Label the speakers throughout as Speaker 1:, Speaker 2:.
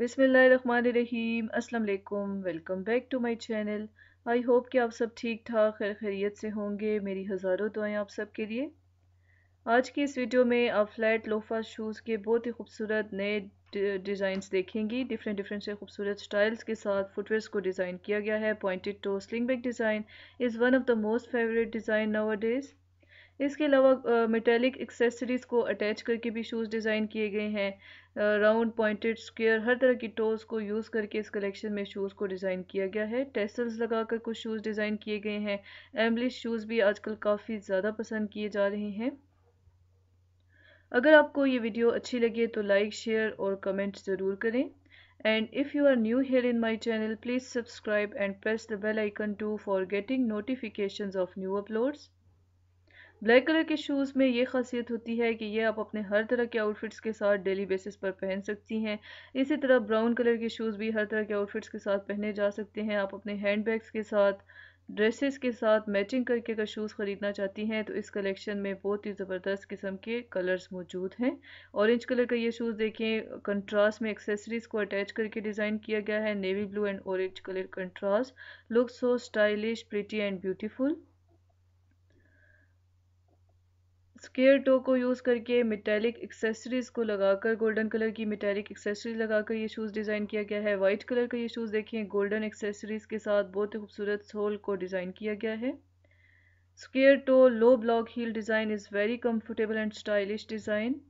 Speaker 1: बिसमीम असलकुम welcome back to my channel I hope कि आप सब ठीक ठाक खैर खैरियत से होंगे मेरी हज़ारों दुआएं आप सब के लिए आज की इस वीडियो में आप फ्लैट लोफा शूज़ के बहुत ही खूबसूरत नए डिज़ाइंस देखेंगी डिफरेंट डिफरेंट से खूबसूरत स्टाइल्स के साथ फुटवेयर्स को डिज़ाइन किया गया है pointed toe sling back design is one of the most favourite design nowadays इसके अलावा मेटेलिक एक्सेसरीज़ को अटैच करके भी शूज़ डिज़ाइन किए गए हैं राउंड पॉइंटेड स्क्वेयर हर तरह की टोज़ को यूज़ करके इस कलेक्शन में शूज़ को डिज़ाइन किया गया है टेसल्स लगाकर कुछ शूज़ डिज़ाइन किए गए हैं एम्बलिश शूज़ भी आजकल काफ़ी ज़्यादा पसंद किए जा रहे हैं अगर आपको ये वीडियो अच्छी लगे तो लाइक शेयर और कमेंट ज़रूर करें and if you are new here in my channel please subscribe and press the bell icon too for getting notifications of new uploads black colour के शूज़ में ये खासियत होती है कि ये आप अपने हर तरह के आउटफिट्स के साथ डेली बेसिस पर पहन सकती हैं इसी तरह ब्राउन कलर के शूज़ भी हर तरह के आउटफिट्स के साथ पहने जा सकते हैं आप अपने हैंड बैग्स के साथ ड्रेसेस के साथ मैचिंग करके अगर कर शूज़ ख़रीदना चाहती हैं तो इस कलेक्शन में बहुत ही ज़बरदस्त किस्म के कलर्स मौजूद हैं ऑरेंज कलर का ये शूज़ देखें कंट्रास्ट में एक्सेसरीज़ को अटैच करके डिज़ाइन किया गया है navy blue and orange colour contrast look so stylish pretty and beautiful square toe को यूज़ करके मेटेलिक एक्सेसरीज़ को लगाकर गोल्डन कलर की मेटेलिक एक्सेसरीज लगाकर ये शूज़ डिज़ाइन किया गया है वाइट कलर का ये शूज़ देखिए गोल्डन एक्सेसरीज़ के साथ बहुत ही खूबसूरत सोल को डिज़ाइन किया गया है square toe low block heel design is very comfortable and stylish design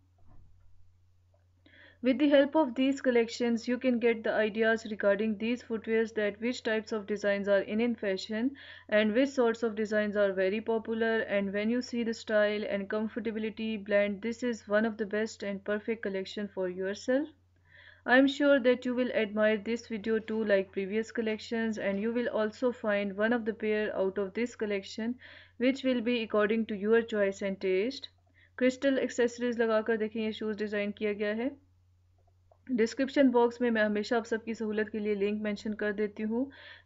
Speaker 1: With the help of these collections, you can get the ideas regarding these footwears that which types of designs are in in fashion and which sorts of designs are very popular and when you see the style and comfortability blend, this is one of the best and perfect collection for yourself. I am sure that you will admire this video too like previous collections and you will also find one of the pair out of this collection which will be according to your choice and taste. Crystal accessories lagakar dekhiye shoes shoes kiya gaya hai. Description box में मैं हमेशा आप सबकी सहूलत के लिए link mention कर देती हूँ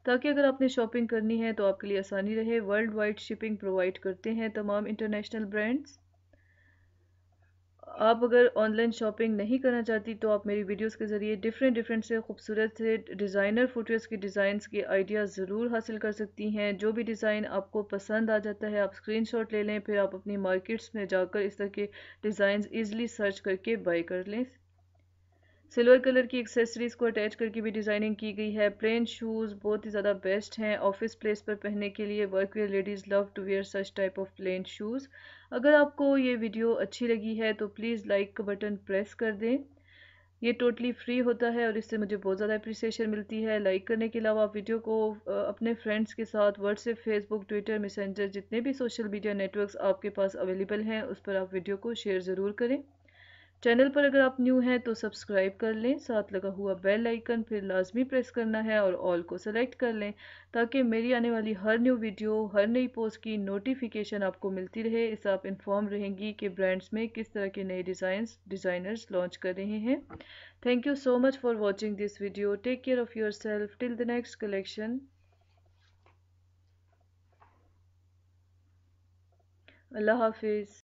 Speaker 1: ताकि अगर आपने शॉपिंग करनी है तो आपके लिए आसानी रहे वर्ल्ड वाइड शिपिंग प्रोवाइड करते हैं तमाम इंटरनेशनल ब्रांड्स आप अगर ऑनलाइन शॉपिंग नहीं करना चाहती तो आप मेरी वीडियोस के ज़रिए डिफरेंट डिफरेंट से खूबसूरत से डिज़ाइनर फुटवेयर्स के डिज़ाइंस के आइडियाज़ ज़रूर हासिल कर सकती हैं जो भी डिज़ाइन आपको पसंद आ जाता है आप स्क्रीनशॉट ले लें फिर आप अपनी मार्केट्स में जाकर इस तरह के डिज़ाइन ईजिली सर्च करके बाई कर लें सिल्वर कलर की एक्सेसरीज को अटैच करके भी डिज़ाइनिंग की गई है प्लेन शूज़ बहुत ही ज़्यादा बेस्ट हैं ऑफिस प्लेस पर पहनने के लिए work wear ladies love to wear such type of plain shoes अगर आपको ये वीडियो अच्छी लगी है तो प्लीज़ लाइक का बटन प्रेस कर दें ये टोटली फ्री होता है और इससे मुझे बहुत ज़्यादा अप्रिसिएशन मिलती है लाइक करने के अलावा आप वीडियो को अपने फ्रेंड्स के साथ व्हाट्सएप फेसबुक ट्विटर मैसेंजर जितने भी सोशल मीडिया नेटवर्क्स आपके पास अवेलेबल हैं उस पर आप वीडियो को शेयर ज़रूर करें चैनल पर अगर आप न्यू हैं तो सब्सक्राइब कर लें साथ लगा हुआ बेल आइकन फिर लाजमी प्रेस करना है और ऑल को सेलेक्ट कर लें ताकि मेरी आने वाली हर न्यू वीडियो हर नई पोस्ट की नोटिफिकेशन आपको मिलती रहे इससे आप इन्फॉर्म रहेंगी कि ब्रांड्स में किस तरह के नए डिजाइन डिज़ाइनर्स लॉन्च कर रहे हैं thank you so much for watching this video take care of yourself till the next collection अल्लाह हाफिज़